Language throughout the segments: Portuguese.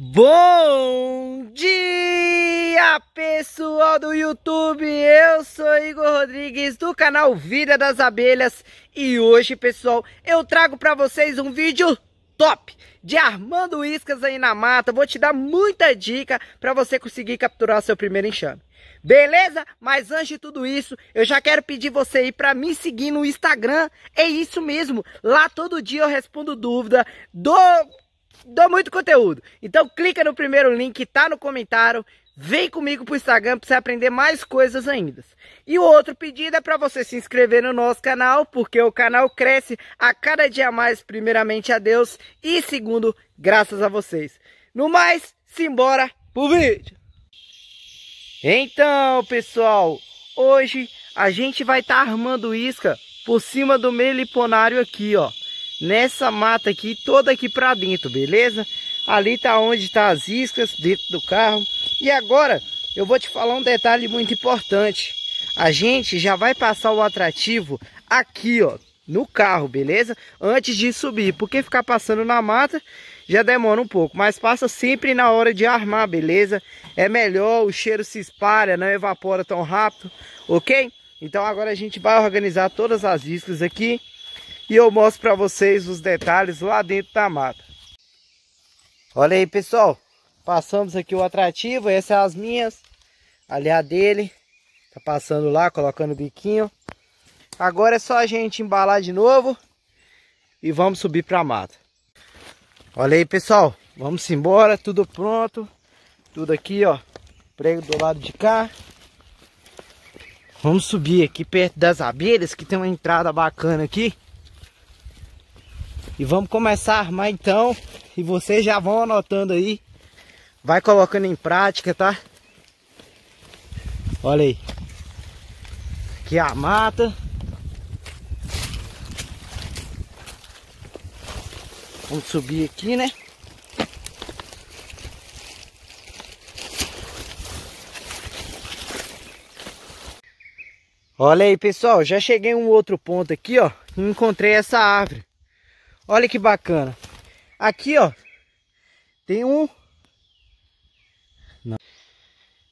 Bom dia, pessoal do YouTube! Eu sou Igor Rodrigues do canal Vida das Abelhas e hoje, pessoal, eu trago para vocês um vídeo top de armando iscas aí na mata. Vou te dar muita dica para você conseguir capturar seu primeiro enxame. Beleza? Mas antes de tudo isso, eu já quero pedir você ir para me seguir no Instagram. É isso mesmo. Lá todo dia eu respondo dúvida, do dou muito conteúdo. Então clica no primeiro link que tá no comentário, vem comigo pro Instagram para você aprender mais coisas ainda. E o outro pedido é para você se inscrever no nosso canal, porque o canal cresce a cada dia mais, primeiramente a Deus e segundo, graças a vocês. No mais, simbora pro vídeo. Então, pessoal, hoje a gente vai estar tá armando isca por cima do meio liponário aqui, ó nessa mata aqui, toda aqui para dentro, beleza? Ali tá onde tá as iscas dentro do carro. E agora eu vou te falar um detalhe muito importante. A gente já vai passar o atrativo aqui, ó, no carro, beleza? Antes de subir, porque ficar passando na mata já demora um pouco, mas passa sempre na hora de armar, beleza? É melhor, o cheiro se espalha, não evapora tão rápido, ok? Então agora a gente vai organizar todas as iscas aqui e eu mostro para vocês os detalhes lá dentro da mata. Olha aí, pessoal. Passamos aqui o atrativo, essas são as minhas, ali a dele. Tá passando lá, colocando o biquinho. Agora é só a gente embalar de novo e vamos subir para a mata. Olha aí, pessoal. Vamos embora, tudo pronto. Tudo aqui, ó. Prego do lado de cá. Vamos subir aqui perto das abelhas, que tem uma entrada bacana aqui. E vamos começar a armar então. E vocês já vão anotando aí. Vai colocando em prática, tá? Olha aí. Aqui é a mata. Vamos subir aqui, né? Olha aí, pessoal. Já cheguei em um outro ponto aqui, ó. E encontrei essa árvore. Olha que bacana. Aqui, ó. Tem um. Não.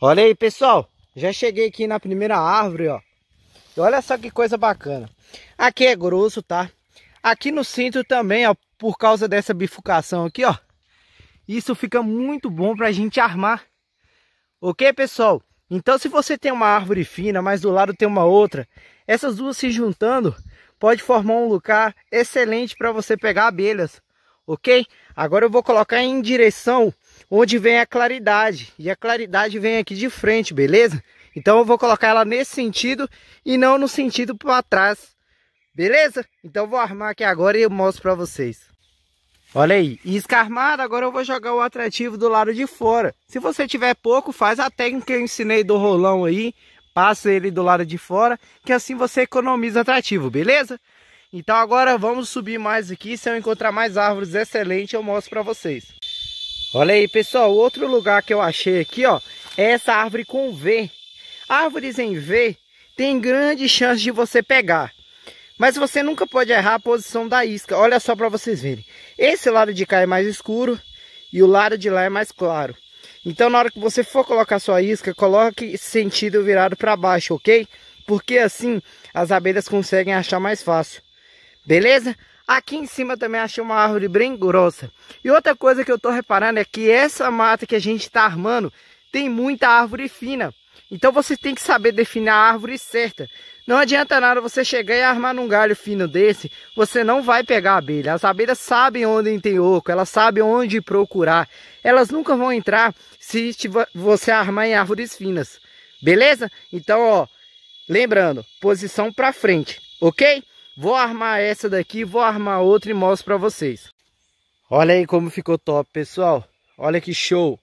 Olha aí, pessoal. Já cheguei aqui na primeira árvore, ó. E olha só que coisa bacana. Aqui é grosso, tá? Aqui no centro também, ó. Por causa dessa bifurcação aqui, ó. Isso fica muito bom pra gente armar. Ok, pessoal? Então, se você tem uma árvore fina, mas do lado tem uma outra, essas duas se juntando, pode formar um lugar excelente para você pegar abelhas, ok? Agora eu vou colocar em direção onde vem a claridade, e a claridade vem aqui de frente, beleza? Então eu vou colocar ela nesse sentido e não no sentido para trás, beleza? Então eu vou armar aqui agora e eu mostro para vocês. Olha aí, isca armada, agora eu vou jogar o atrativo do lado de fora. Se você tiver pouco, faz a técnica que eu ensinei do rolão aí, passa ele do lado de fora, que assim você economiza atrativo, beleza? Então agora vamos subir mais aqui, se eu encontrar mais árvores excelentes eu mostro para vocês. Olha aí pessoal, outro lugar que eu achei aqui ó, é essa árvore com V. Árvores em V tem grande chance de você pegar. Mas você nunca pode errar a posição da isca. Olha só para vocês verem. Esse lado de cá é mais escuro e o lado de lá é mais claro. Então na hora que você for colocar sua isca, coloque sentido virado para baixo, ok? Porque assim as abelhas conseguem achar mais fácil. Beleza? Aqui em cima também achei uma árvore bem grossa. E outra coisa que eu tô reparando é que essa mata que a gente tá armando tem muita árvore fina. Então você tem que saber definir a árvore certa. Não adianta nada você chegar e armar num galho fino desse, você não vai pegar abelha. As abelhas sabem onde tem oco, elas sabem onde procurar. Elas nunca vão entrar se você armar em árvores finas. Beleza? Então, ó, lembrando, posição para frente, ok? Vou armar essa daqui, vou armar outra e mostro para vocês. Olha aí como ficou top, pessoal. Olha que show.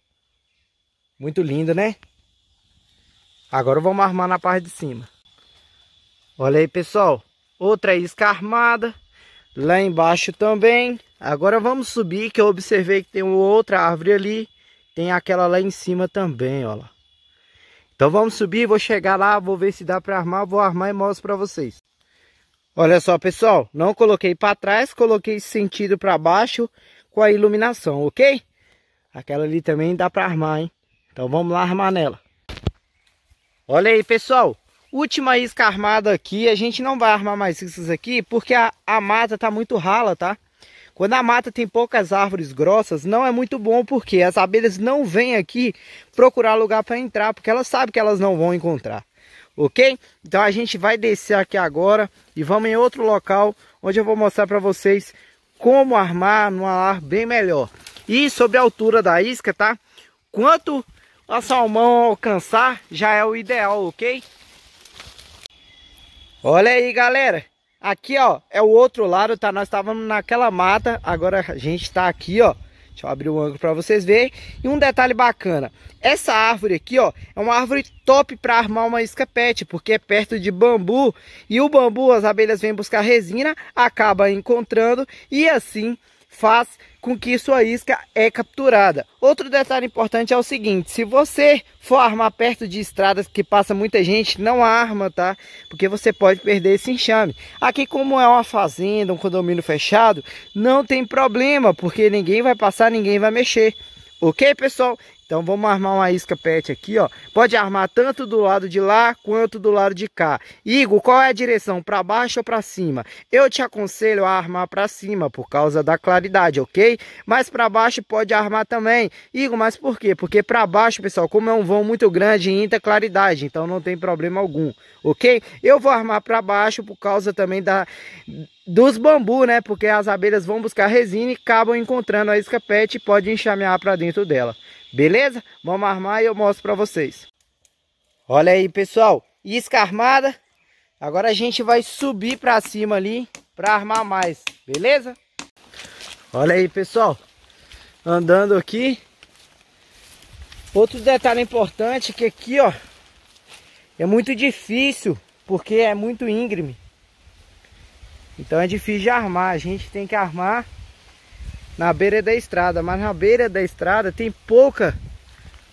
Muito lindo, né? Agora vamos armar na parte de cima. Olha aí, pessoal. Outra isca armada. Lá embaixo também. Agora vamos subir, que eu observei que tem outra árvore ali. Tem aquela lá em cima também, olha lá. Então vamos subir, vou chegar lá, vou ver se dá para armar. Vou armar e mostro para vocês. Olha só, pessoal. Não coloquei para trás, coloquei sentido para baixo com a iluminação, ok? Aquela ali também dá para armar, hein? Então vamos lá armar nela. Olha aí, pessoal última isca armada aqui. A gente não vai armar mais iscas aqui porque a, a mata tá muito rala, tá? Quando a mata tem poucas árvores grossas, não é muito bom porque as abelhas não vêm aqui procurar lugar para entrar, porque elas sabem que elas não vão encontrar. Ok? Então a gente vai descer aqui agora e vamos em outro local onde eu vou mostrar para vocês como armar num ar bem melhor. E sobre a altura da isca, tá? Quanto a salmão alcançar já é o ideal, ok? Olha aí, galera. Aqui, ó, é o outro lado, tá? Nós estávamos naquela mata, agora a gente tá aqui, ó. Deixa eu abrir o ângulo para vocês verem. E um detalhe bacana, essa árvore aqui, ó, é uma árvore top para armar uma escapete, porque é perto de bambu. E o bambu, as abelhas vêm buscar resina, acaba encontrando e assim faz com que sua isca é capturada. Outro detalhe importante é o seguinte, se você for armar perto de estradas que passa muita gente, não arma, tá? Porque você pode perder esse enxame. Aqui como é uma fazenda, um condomínio fechado, não tem problema, porque ninguém vai passar, ninguém vai mexer. Ok, pessoal? Então vamos armar uma isca pet aqui, ó. Pode armar tanto do lado de lá quanto do lado de cá. Igor, qual é a direção? Para baixo ou para cima? Eu te aconselho a armar para cima por causa da claridade, ok? Mas para baixo pode armar também. Igor, mas por quê? Porque para baixo, pessoal, como é um vão muito grande, entra claridade, então não tem problema algum, ok? Eu vou armar para baixo por causa também da dos bambus, né? Porque as abelhas vão buscar resina e acabam encontrando a isca pet e podem enxamear para dentro dela. Beleza? Vamos armar e eu mostro para vocês. Olha aí, pessoal. Isca armada. Agora a gente vai subir para cima ali para armar mais. Beleza? Olha aí, pessoal. Andando aqui. Outro detalhe importante é que aqui, ó, é muito difícil porque é muito íngreme. Então é difícil de armar, a gente tem que armar na beira da estrada, mas na beira da estrada tem pouca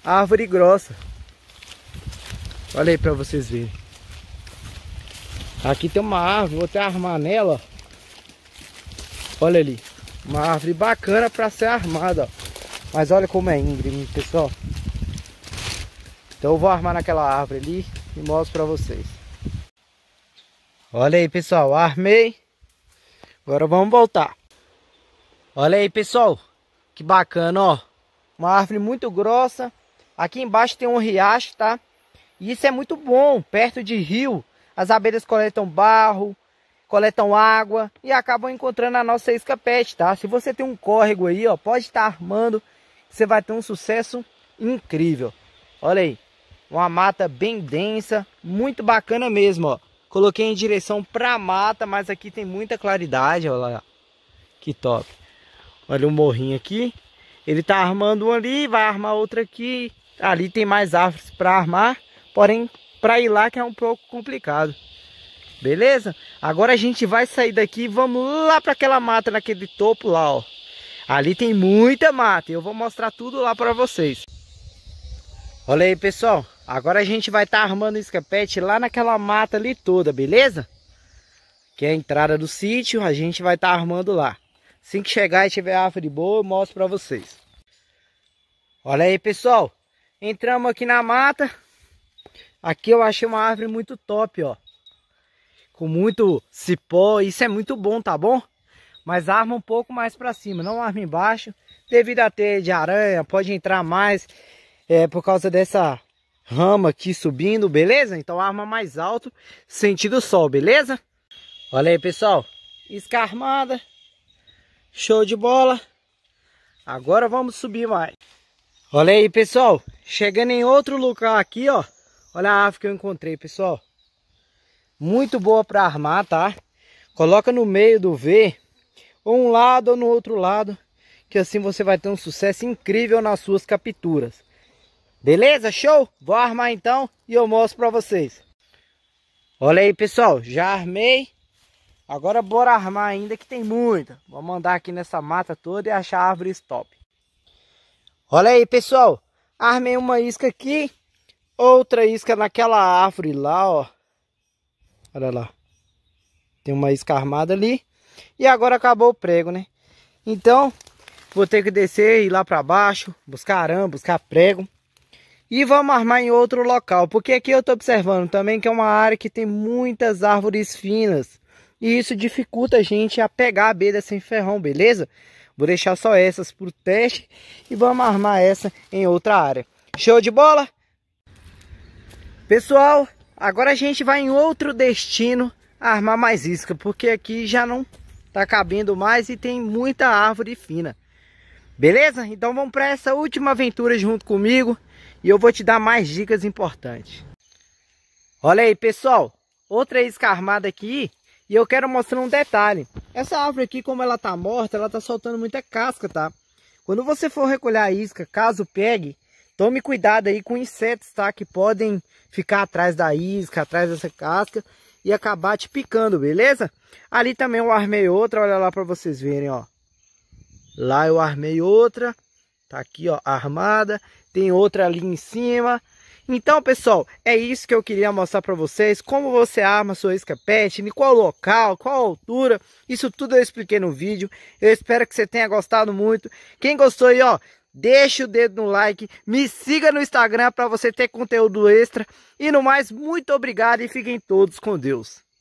árvore grossa. Olha aí para vocês verem. Aqui tem uma árvore, vou até armar nela. Olha ali, uma árvore bacana para ser armada. Ó. Mas olha como é íngreme, pessoal. Então eu vou armar naquela árvore ali e mostro para vocês. Olha aí, pessoal, armei. Agora vamos voltar. Olha aí, pessoal. Que bacana, ó. Uma árvore muito grossa. Aqui embaixo tem um riacho, tá? E isso é muito bom. Perto de rio, as abelhas coletam barro, coletam água e acabam encontrando a nossa isca pet, tá? Se você tem um córrego aí, ó, pode estar armando. Você vai ter um sucesso incrível. Olha aí. Uma mata bem densa, muito bacana mesmo, ó. Coloquei em direção pra mata, mas aqui tem muita claridade, olha lá. Que top. Olha o um morrinho aqui. Ele tá armando um ali, vai armar outro aqui. Ali tem mais árvores pra armar, porém pra ir lá que é um pouco complicado. Beleza? Agora a gente vai sair daqui e vamos lá pra aquela mata, naquele topo lá, ó. Ali tem muita mata, eu vou mostrar tudo lá pra vocês. Olha aí, pessoal. Agora a gente vai estar tá armando o escapete lá naquela mata ali toda, beleza? Que é a entrada do sítio, a gente vai estar tá armando lá. Assim que chegar e tiver árvore boa, eu mostro para vocês. Olha aí, pessoal. Entramos aqui na mata. Aqui eu achei uma árvore muito top, ó. Com muito cipó. Isso é muito bom, tá bom? Mas arma um pouco mais para cima, não arma embaixo. Devido a ter de aranha, pode entrar mais. É, por causa dessa rama aqui subindo, beleza? Então arma mais alto, sentido sol, beleza? Olha aí, pessoal. Isca armada. Show de bola. Agora vamos subir mais. Olha aí, pessoal. Chegando em outro lugar aqui, ó. Olha a árvore que eu encontrei, pessoal. Muito boa para armar, tá? Coloca no meio do V, ou um lado ou no outro lado, que assim você vai ter um sucesso incrível nas suas capturas. Beleza? Show? Vou armar então e eu mostro pra vocês. Olha aí, pessoal. Já armei. Agora bora armar ainda que tem muita. Vamos andar aqui nessa mata toda e achar árvore stop. Olha aí, pessoal. Armei uma isca aqui. Outra isca naquela árvore lá, ó. Olha lá. Tem uma isca armada ali. E agora acabou o prego, né? Então, vou ter que descer e ir lá pra baixo. Buscar arame, buscar prego e vamos armar em outro local, porque aqui eu estou observando também que é uma área que tem muitas árvores finas e isso dificulta a gente a pegar a abelha sem ferrão, beleza? Vou deixar só essas para o teste e vamos armar essa em outra área. Show de bola? Pessoal, agora a gente vai em outro destino armar mais isca, porque aqui já não tá cabendo mais e tem muita árvore fina. Beleza? Então vamos para essa última aventura junto comigo e eu vou te dar mais dicas importantes. Olha aí, pessoal, outra isca armada aqui e eu quero mostrar um detalhe. Essa árvore aqui, como ela tá morta, ela tá soltando muita casca, tá? Quando você for recolher a isca, caso pegue, tome cuidado aí com insetos, tá? Que podem ficar atrás da isca, atrás dessa casca e acabar te picando, beleza? Ali também eu armei outra, olha lá para vocês verem, ó. Lá eu armei outra, tá aqui, ó, armada tem outra ali em cima. Então, pessoal, é isso que eu queria mostrar para vocês, como você arma sua isca pet, em qual local, qual altura, isso tudo eu expliquei no vídeo. Eu espero que você tenha gostado muito. Quem gostou aí, ó, deixa o dedo no like, me siga no Instagram para você ter conteúdo extra. E no mais, muito obrigado e fiquem todos com Deus.